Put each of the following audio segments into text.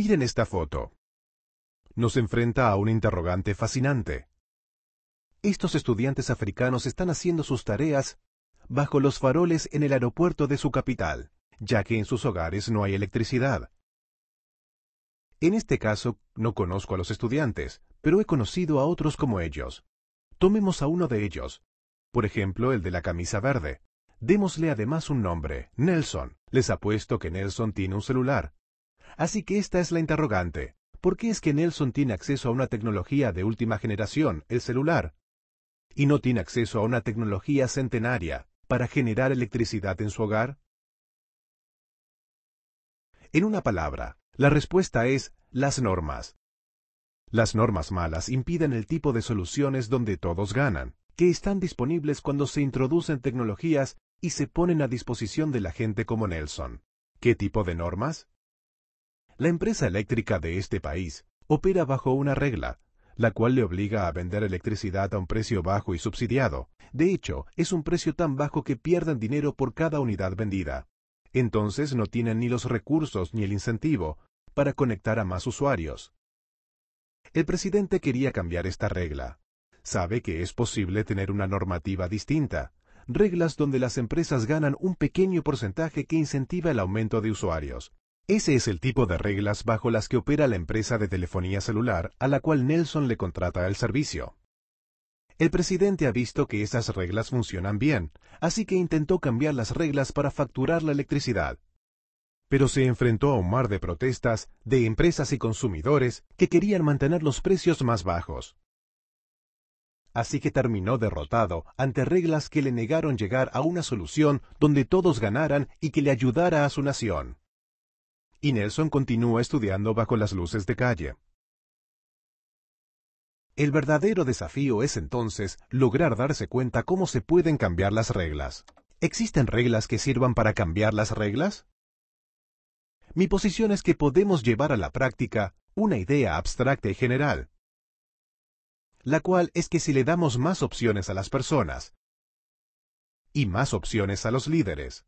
Miren esta foto. Nos enfrenta a un interrogante fascinante. Estos estudiantes africanos están haciendo sus tareas bajo los faroles en el aeropuerto de su capital, ya que en sus hogares no hay electricidad. En este caso, no conozco a los estudiantes, pero he conocido a otros como ellos. Tomemos a uno de ellos, por ejemplo el de la camisa verde. Démosle además un nombre, Nelson. Les apuesto que Nelson tiene un celular, Así que esta es la interrogante. ¿Por qué es que Nelson tiene acceso a una tecnología de última generación, el celular, y no tiene acceso a una tecnología centenaria para generar electricidad en su hogar? En una palabra, la respuesta es las normas. Las normas malas impiden el tipo de soluciones donde todos ganan, que están disponibles cuando se introducen tecnologías y se ponen a disposición de la gente como Nelson. ¿Qué tipo de normas? La empresa eléctrica de este país opera bajo una regla, la cual le obliga a vender electricidad a un precio bajo y subsidiado. De hecho, es un precio tan bajo que pierden dinero por cada unidad vendida. Entonces no tienen ni los recursos ni el incentivo para conectar a más usuarios. El presidente quería cambiar esta regla. Sabe que es posible tener una normativa distinta, reglas donde las empresas ganan un pequeño porcentaje que incentiva el aumento de usuarios. Ese es el tipo de reglas bajo las que opera la empresa de telefonía celular a la cual Nelson le contrata el servicio. El presidente ha visto que esas reglas funcionan bien, así que intentó cambiar las reglas para facturar la electricidad. Pero se enfrentó a un mar de protestas de empresas y consumidores que querían mantener los precios más bajos. Así que terminó derrotado ante reglas que le negaron llegar a una solución donde todos ganaran y que le ayudara a su nación y Nelson continúa estudiando bajo las luces de calle. El verdadero desafío es entonces lograr darse cuenta cómo se pueden cambiar las reglas. ¿Existen reglas que sirvan para cambiar las reglas? Mi posición es que podemos llevar a la práctica una idea abstracta y general, la cual es que si le damos más opciones a las personas y más opciones a los líderes,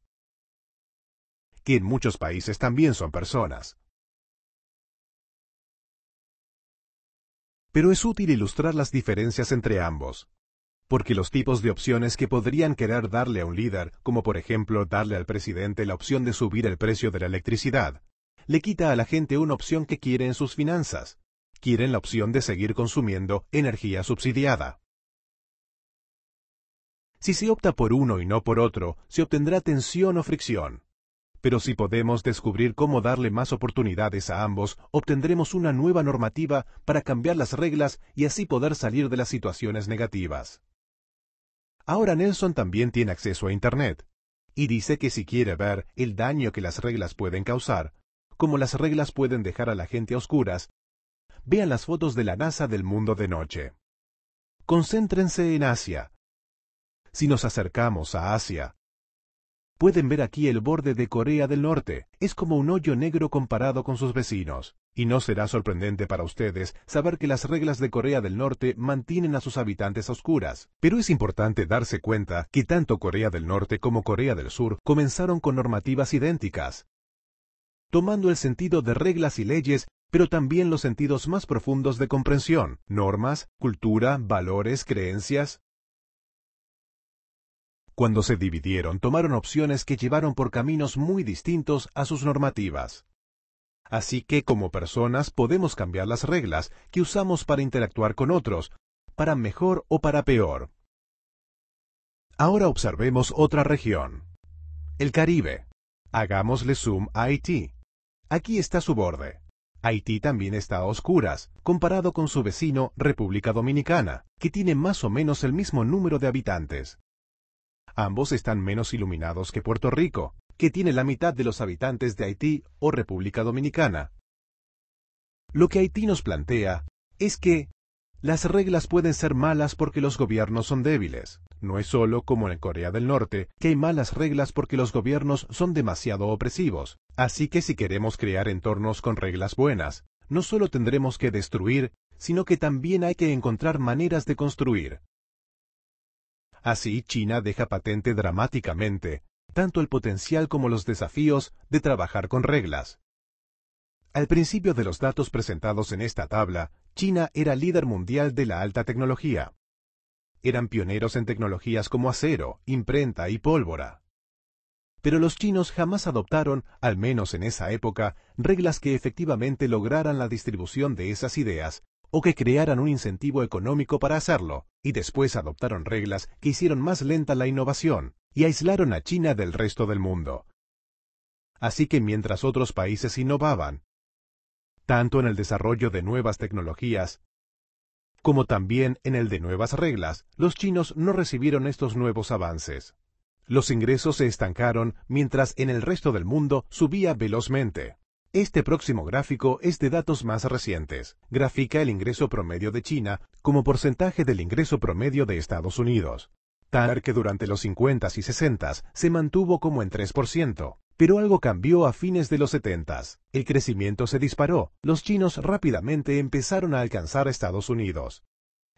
y en muchos países también son personas. Pero es útil ilustrar las diferencias entre ambos, porque los tipos de opciones que podrían querer darle a un líder, como por ejemplo darle al presidente la opción de subir el precio de la electricidad, le quita a la gente una opción que quiere en sus finanzas. Quieren la opción de seguir consumiendo energía subsidiada. Si se opta por uno y no por otro, se obtendrá tensión o fricción. Pero si podemos descubrir cómo darle más oportunidades a ambos, obtendremos una nueva normativa para cambiar las reglas y así poder salir de las situaciones negativas. Ahora Nelson también tiene acceso a Internet, y dice que si quiere ver el daño que las reglas pueden causar, como las reglas pueden dejar a la gente a oscuras, vean las fotos de la NASA del mundo de noche. Concéntrense en Asia. Si nos acercamos a Asia, Pueden ver aquí el borde de Corea del Norte. Es como un hoyo negro comparado con sus vecinos. Y no será sorprendente para ustedes saber que las reglas de Corea del Norte mantienen a sus habitantes oscuras. Pero es importante darse cuenta que tanto Corea del Norte como Corea del Sur comenzaron con normativas idénticas, tomando el sentido de reglas y leyes, pero también los sentidos más profundos de comprensión, normas, cultura, valores, creencias, cuando se dividieron, tomaron opciones que llevaron por caminos muy distintos a sus normativas. Así que como personas podemos cambiar las reglas que usamos para interactuar con otros, para mejor o para peor. Ahora observemos otra región. El Caribe. Hagámosle zoom a Haití. Aquí está su borde. Haití también está a oscuras, comparado con su vecino República Dominicana, que tiene más o menos el mismo número de habitantes. Ambos están menos iluminados que Puerto Rico, que tiene la mitad de los habitantes de Haití o República Dominicana. Lo que Haití nos plantea es que las reglas pueden ser malas porque los gobiernos son débiles. No es solo como en Corea del Norte, que hay malas reglas porque los gobiernos son demasiado opresivos. Así que si queremos crear entornos con reglas buenas, no solo tendremos que destruir, sino que también hay que encontrar maneras de construir. Así China deja patente dramáticamente tanto el potencial como los desafíos de trabajar con reglas. Al principio de los datos presentados en esta tabla, China era líder mundial de la alta tecnología. Eran pioneros en tecnologías como acero, imprenta y pólvora. Pero los chinos jamás adoptaron, al menos en esa época, reglas que efectivamente lograran la distribución de esas ideas o que crearan un incentivo económico para hacerlo, y después adoptaron reglas que hicieron más lenta la innovación y aislaron a China del resto del mundo. Así que mientras otros países innovaban, tanto en el desarrollo de nuevas tecnologías, como también en el de nuevas reglas, los chinos no recibieron estos nuevos avances. Los ingresos se estancaron mientras en el resto del mundo subía velozmente. Este próximo gráfico es de datos más recientes. Grafica el ingreso promedio de China como porcentaje del ingreso promedio de Estados Unidos. Tal que durante los 50s y 60s se mantuvo como en 3%, pero algo cambió a fines de los 70s. El crecimiento se disparó. Los chinos rápidamente empezaron a alcanzar a Estados Unidos.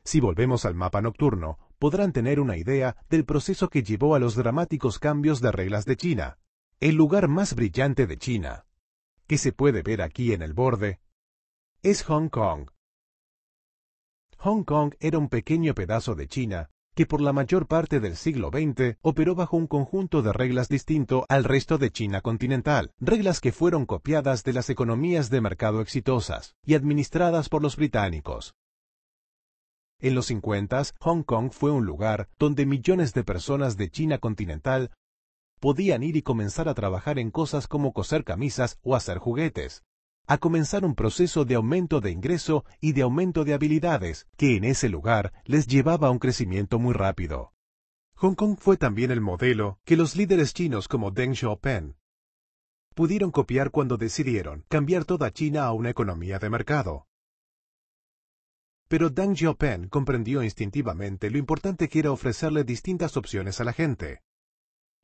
Si volvemos al mapa nocturno, podrán tener una idea del proceso que llevó a los dramáticos cambios de reglas de China. El lugar más brillante de China, que se puede ver aquí en el borde, es Hong Kong. Hong Kong era un pequeño pedazo de China que por la mayor parte del siglo XX operó bajo un conjunto de reglas distinto al resto de China continental, reglas que fueron copiadas de las economías de mercado exitosas y administradas por los británicos. En los 50, Hong Kong fue un lugar donde millones de personas de China continental podían ir y comenzar a trabajar en cosas como coser camisas o hacer juguetes, a comenzar un proceso de aumento de ingreso y de aumento de habilidades que en ese lugar les llevaba a un crecimiento muy rápido. Hong Kong fue también el modelo que los líderes chinos como Deng Xiaoping pudieron copiar cuando decidieron cambiar toda China a una economía de mercado. Pero Deng Xiaoping comprendió instintivamente lo importante que era ofrecerle distintas opciones a la gente.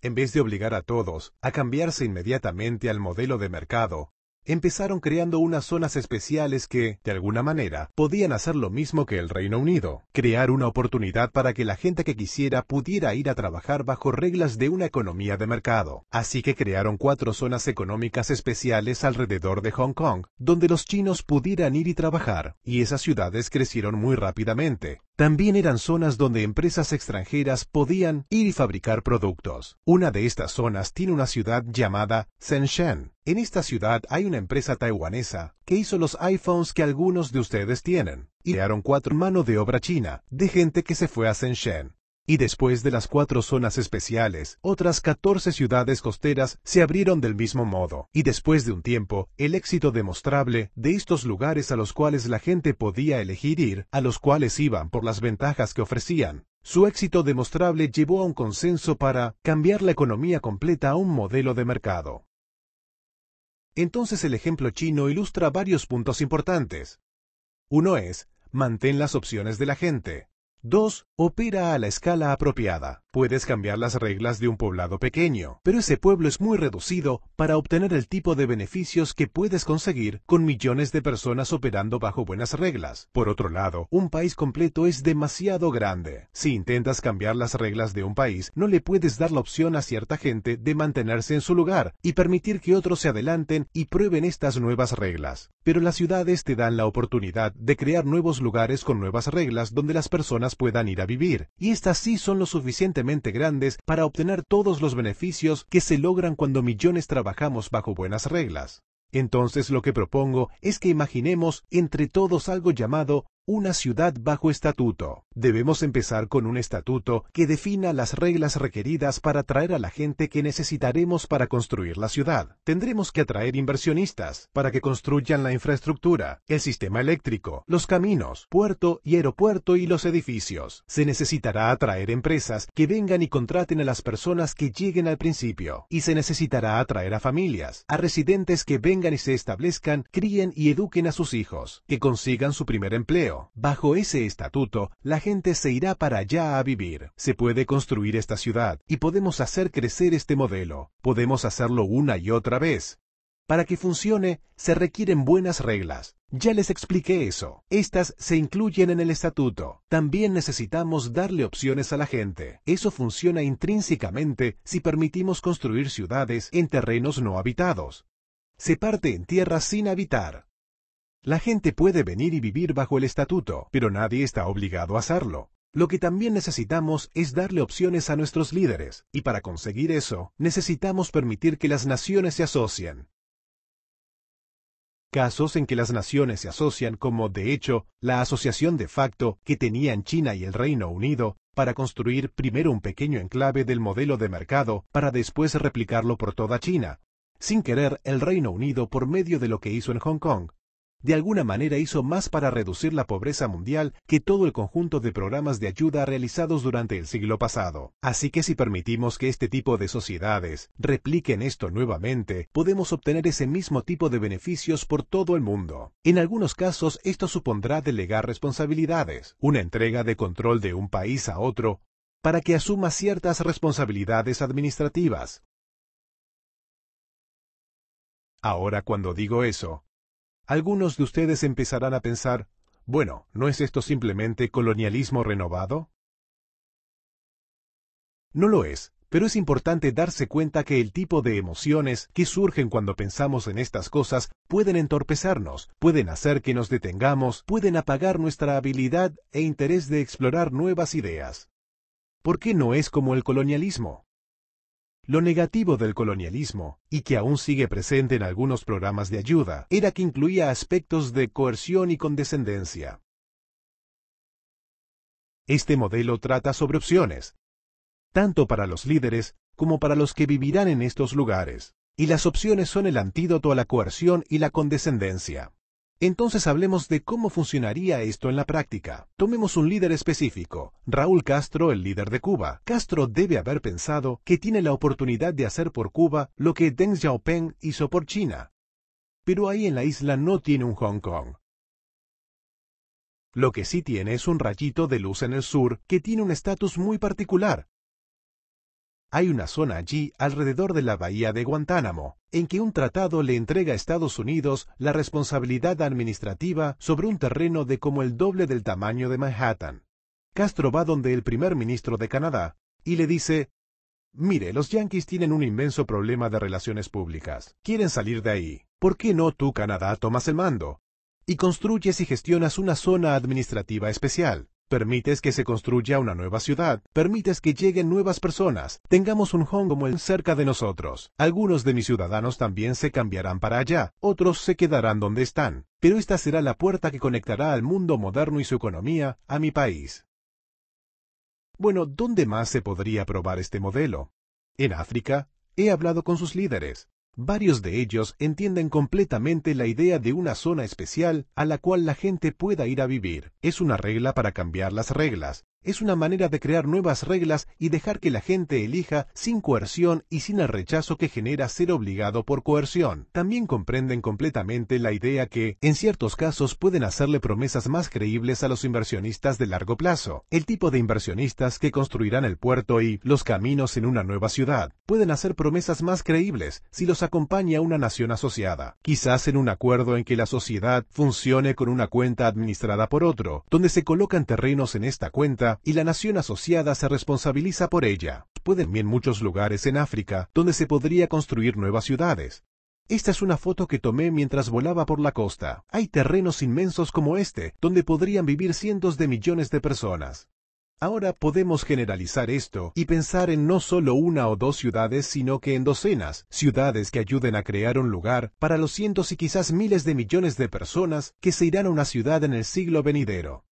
En vez de obligar a todos a cambiarse inmediatamente al modelo de mercado, empezaron creando unas zonas especiales que, de alguna manera, podían hacer lo mismo que el Reino Unido, crear una oportunidad para que la gente que quisiera pudiera ir a trabajar bajo reglas de una economía de mercado. Así que crearon cuatro zonas económicas especiales alrededor de Hong Kong, donde los chinos pudieran ir y trabajar, y esas ciudades crecieron muy rápidamente. También eran zonas donde empresas extranjeras podían ir y fabricar productos. Una de estas zonas tiene una ciudad llamada Shenzhen. En esta ciudad hay una empresa taiwanesa que hizo los iPhones que algunos de ustedes tienen. Y crearon cuatro mano de obra china de gente que se fue a Shenzhen y después de las cuatro zonas especiales, otras 14 ciudades costeras se abrieron del mismo modo, y después de un tiempo, el éxito demostrable de estos lugares a los cuales la gente podía elegir ir, a los cuales iban por las ventajas que ofrecían. Su éxito demostrable llevó a un consenso para cambiar la economía completa a un modelo de mercado. Entonces el ejemplo chino ilustra varios puntos importantes. Uno es, mantén las opciones de la gente. 2. Opera a la escala apropiada. Puedes cambiar las reglas de un poblado pequeño, pero ese pueblo es muy reducido para obtener el tipo de beneficios que puedes conseguir con millones de personas operando bajo buenas reglas. Por otro lado, un país completo es demasiado grande. Si intentas cambiar las reglas de un país, no le puedes dar la opción a cierta gente de mantenerse en su lugar y permitir que otros se adelanten y prueben estas nuevas reglas. Pero las ciudades te dan la oportunidad de crear nuevos lugares con nuevas reglas donde las personas puedan ir a vivir, y estas sí son lo suficientemente grandes para obtener todos los beneficios que se logran cuando millones trabajamos bajo buenas reglas. Entonces lo que propongo es que imaginemos entre todos algo llamado una ciudad bajo estatuto. Debemos empezar con un estatuto que defina las reglas requeridas para atraer a la gente que necesitaremos para construir la ciudad. Tendremos que atraer inversionistas para que construyan la infraestructura, el sistema eléctrico, los caminos, puerto y aeropuerto y los edificios. Se necesitará atraer empresas que vengan y contraten a las personas que lleguen al principio. Y se necesitará atraer a familias, a residentes que vengan y se establezcan, críen y eduquen a sus hijos, que consigan su primer empleo Bajo ese estatuto, la gente se irá para allá a vivir. Se puede construir esta ciudad y podemos hacer crecer este modelo. Podemos hacerlo una y otra vez. Para que funcione, se requieren buenas reglas. Ya les expliqué eso. Estas se incluyen en el estatuto. También necesitamos darle opciones a la gente. Eso funciona intrínsecamente si permitimos construir ciudades en terrenos no habitados. Se parte en tierra sin habitar. La gente puede venir y vivir bajo el estatuto, pero nadie está obligado a hacerlo. Lo que también necesitamos es darle opciones a nuestros líderes, y para conseguir eso, necesitamos permitir que las naciones se asocien. Casos en que las naciones se asocian como, de hecho, la asociación de facto que tenían China y el Reino Unido para construir primero un pequeño enclave del modelo de mercado para después replicarlo por toda China. Sin querer, el Reino Unido, por medio de lo que hizo en Hong Kong, de alguna manera hizo más para reducir la pobreza mundial que todo el conjunto de programas de ayuda realizados durante el siglo pasado. Así que si permitimos que este tipo de sociedades repliquen esto nuevamente, podemos obtener ese mismo tipo de beneficios por todo el mundo. En algunos casos esto supondrá delegar responsabilidades, una entrega de control de un país a otro, para que asuma ciertas responsabilidades administrativas. Ahora cuando digo eso, algunos de ustedes empezarán a pensar, bueno, ¿no es esto simplemente colonialismo renovado? No lo es, pero es importante darse cuenta que el tipo de emociones que surgen cuando pensamos en estas cosas pueden entorpecernos, pueden hacer que nos detengamos, pueden apagar nuestra habilidad e interés de explorar nuevas ideas. ¿Por qué no es como el colonialismo? Lo negativo del colonialismo, y que aún sigue presente en algunos programas de ayuda, era que incluía aspectos de coerción y condescendencia. Este modelo trata sobre opciones, tanto para los líderes como para los que vivirán en estos lugares, y las opciones son el antídoto a la coerción y la condescendencia. Entonces hablemos de cómo funcionaría esto en la práctica. Tomemos un líder específico, Raúl Castro, el líder de Cuba. Castro debe haber pensado que tiene la oportunidad de hacer por Cuba lo que Deng Xiaoping hizo por China. Pero ahí en la isla no tiene un Hong Kong. Lo que sí tiene es un rayito de luz en el sur que tiene un estatus muy particular, hay una zona allí alrededor de la bahía de Guantánamo, en que un tratado le entrega a Estados Unidos la responsabilidad administrativa sobre un terreno de como el doble del tamaño de Manhattan. Castro va donde el primer ministro de Canadá y le dice, Mire, los yanquis tienen un inmenso problema de relaciones públicas. Quieren salir de ahí. ¿Por qué no tú, Canadá, tomas el mando? Y construyes y gestionas una zona administrativa especial. Permites que se construya una nueva ciudad, permites que lleguen nuevas personas, tengamos un Hong como cerca de nosotros. Algunos de mis ciudadanos también se cambiarán para allá, otros se quedarán donde están, pero esta será la puerta que conectará al mundo moderno y su economía a mi país. Bueno, ¿dónde más se podría probar este modelo? En África, he hablado con sus líderes. Varios de ellos entienden completamente la idea de una zona especial a la cual la gente pueda ir a vivir. Es una regla para cambiar las reglas, es una manera de crear nuevas reglas y dejar que la gente elija sin coerción y sin el rechazo que genera ser obligado por coerción. También comprenden completamente la idea que, en ciertos casos, pueden hacerle promesas más creíbles a los inversionistas de largo plazo, el tipo de inversionistas que construirán el puerto y los caminos en una nueva ciudad. Pueden hacer promesas más creíbles si los acompaña una nación asociada, quizás en un acuerdo en que la sociedad funcione con una cuenta administrada por otro, donde se colocan terrenos en esta cuenta y la nación asociada se responsabiliza por ella. Pueden en muchos lugares en África donde se podría construir nuevas ciudades. Esta es una foto que tomé mientras volaba por la costa. Hay terrenos inmensos como este, donde podrían vivir cientos de millones de personas. Ahora podemos generalizar esto y pensar en no solo una o dos ciudades, sino que en docenas, ciudades que ayuden a crear un lugar para los cientos y quizás miles de millones de personas que se irán a una ciudad en el siglo venidero.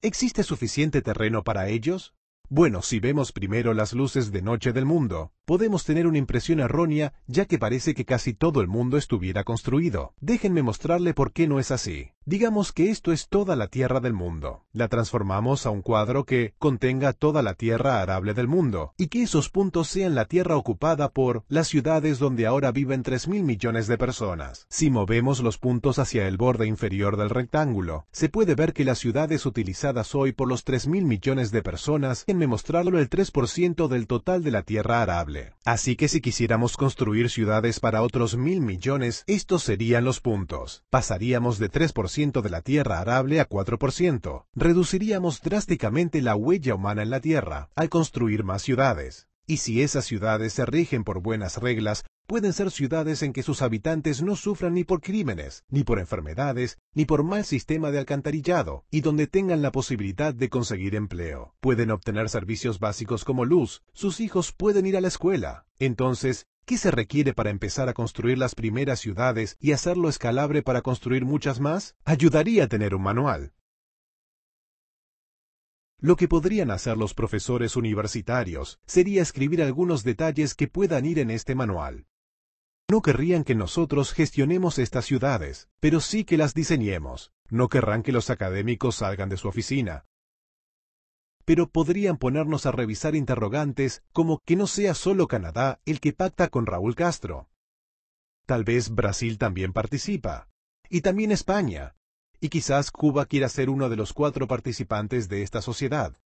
¿Existe suficiente terreno para ellos? Bueno, si vemos primero las luces de noche del mundo, podemos tener una impresión errónea ya que parece que casi todo el mundo estuviera construido. Déjenme mostrarle por qué no es así. Digamos que esto es toda la tierra del mundo. La transformamos a un cuadro que contenga toda la tierra arable del mundo y que esos puntos sean la tierra ocupada por las ciudades donde ahora viven 3.000 millones de personas. Si movemos los puntos hacia el borde inferior del rectángulo, se puede ver que las ciudades utilizadas hoy por los 3.000 millones de personas en mostrarlo el 3% del total de la tierra arable. Así que si quisiéramos construir ciudades para otros mil millones, estos serían los puntos. Pasaríamos de 3% de la tierra arable a 4%. Reduciríamos drásticamente la huella humana en la tierra al construir más ciudades. Y si esas ciudades se rigen por buenas reglas, pueden ser ciudades en que sus habitantes no sufran ni por crímenes, ni por enfermedades, ni por mal sistema de alcantarillado, y donde tengan la posibilidad de conseguir empleo. Pueden obtener servicios básicos como luz, sus hijos pueden ir a la escuela. Entonces, ¿Qué se requiere para empezar a construir las primeras ciudades y hacerlo escalable para construir muchas más? Ayudaría a tener un manual. Lo que podrían hacer los profesores universitarios sería escribir algunos detalles que puedan ir en este manual. No querrían que nosotros gestionemos estas ciudades, pero sí que las diseñemos. No querrán que los académicos salgan de su oficina. Pero podrían ponernos a revisar interrogantes como que no sea solo Canadá el que pacta con Raúl Castro. Tal vez Brasil también participa. Y también España. Y quizás Cuba quiera ser uno de los cuatro participantes de esta sociedad.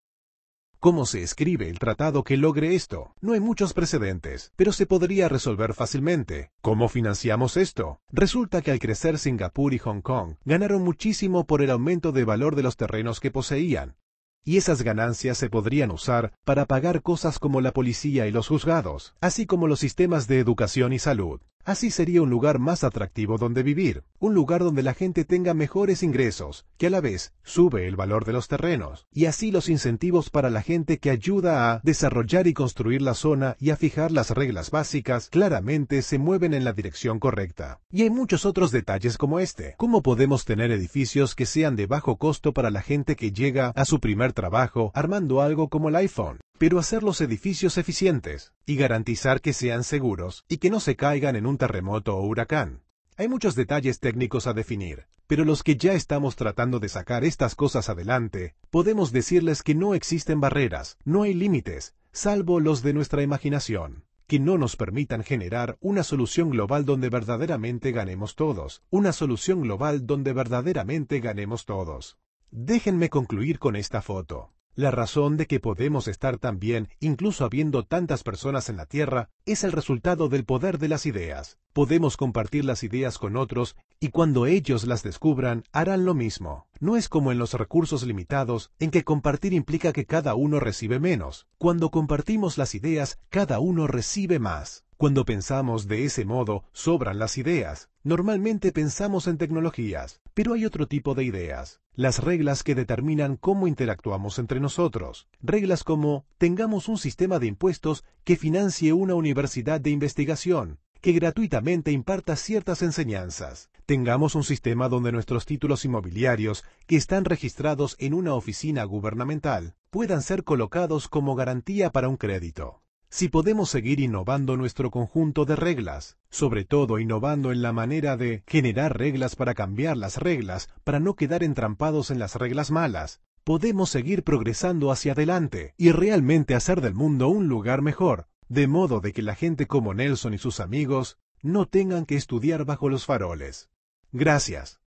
¿Cómo se escribe el tratado que logre esto? No hay muchos precedentes, pero se podría resolver fácilmente. ¿Cómo financiamos esto? Resulta que al crecer Singapur y Hong Kong, ganaron muchísimo por el aumento de valor de los terrenos que poseían. Y esas ganancias se podrían usar para pagar cosas como la policía y los juzgados, así como los sistemas de educación y salud. Así sería un lugar más atractivo donde vivir, un lugar donde la gente tenga mejores ingresos, que a la vez sube el valor de los terrenos, y así los incentivos para la gente que ayuda a desarrollar y construir la zona y a fijar las reglas básicas claramente se mueven en la dirección correcta. Y hay muchos otros detalles como este. ¿Cómo podemos tener edificios que sean de bajo costo para la gente que llega a su primer trabajo armando algo como el iPhone? pero hacer los edificios eficientes y garantizar que sean seguros y que no se caigan en un terremoto o huracán. Hay muchos detalles técnicos a definir, pero los que ya estamos tratando de sacar estas cosas adelante, podemos decirles que no existen barreras, no hay límites, salvo los de nuestra imaginación, que no nos permitan generar una solución global donde verdaderamente ganemos todos, una solución global donde verdaderamente ganemos todos. Déjenme concluir con esta foto. La razón de que podemos estar tan bien, incluso habiendo tantas personas en la Tierra, es el resultado del poder de las ideas. Podemos compartir las ideas con otros y cuando ellos las descubran harán lo mismo. No es como en los recursos limitados, en que compartir implica que cada uno recibe menos. Cuando compartimos las ideas, cada uno recibe más. Cuando pensamos de ese modo, sobran las ideas. Normalmente pensamos en tecnologías, pero hay otro tipo de ideas, las reglas que determinan cómo interactuamos entre nosotros. Reglas como tengamos un sistema de impuestos que financie una universidad de investigación, que gratuitamente imparta ciertas enseñanzas. Tengamos un sistema donde nuestros títulos inmobiliarios, que están registrados en una oficina gubernamental, puedan ser colocados como garantía para un crédito si podemos seguir innovando nuestro conjunto de reglas, sobre todo innovando en la manera de generar reglas para cambiar las reglas, para no quedar entrampados en las reglas malas, podemos seguir progresando hacia adelante y realmente hacer del mundo un lugar mejor, de modo de que la gente como Nelson y sus amigos no tengan que estudiar bajo los faroles. Gracias.